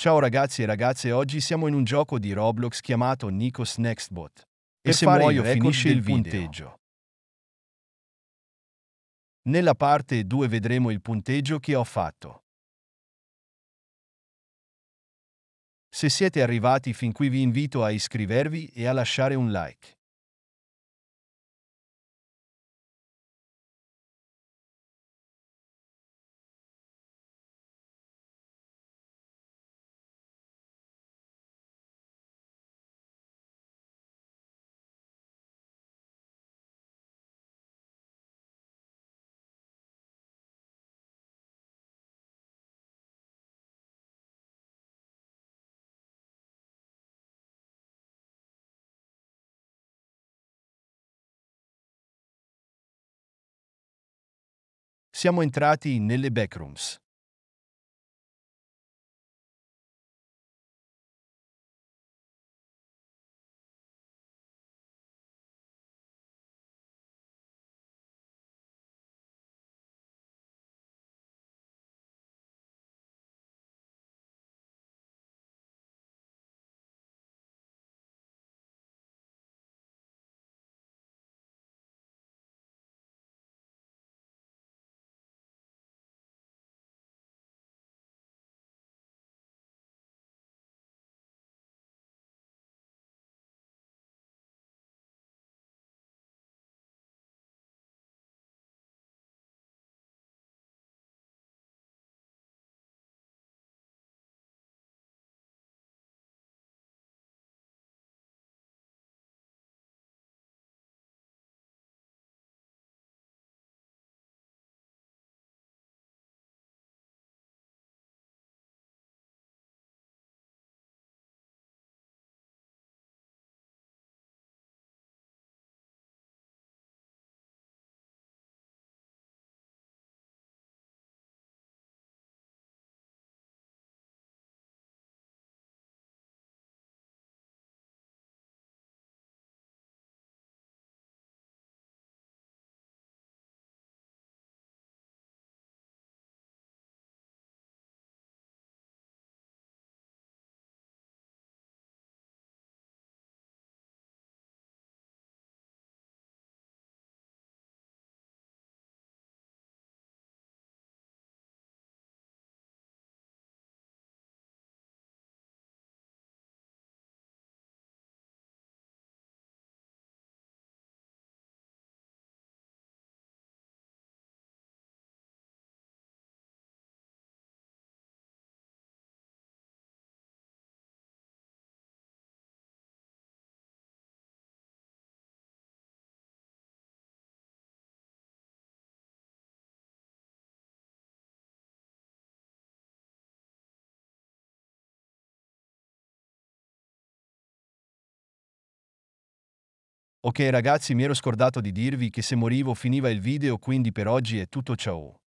Ciao ragazzi e ragazze, oggi siamo in un gioco di Roblox chiamato Nikos Nextbot. E se muoio finisce il punteggio. Nella parte 2 vedremo il punteggio che ho fatto. Se siete arrivati fin qui vi invito a iscrivervi e a lasciare un like. siamo entrati nelle backrooms. Ok ragazzi mi ero scordato di dirvi che se morivo finiva il video quindi per oggi è tutto ciao.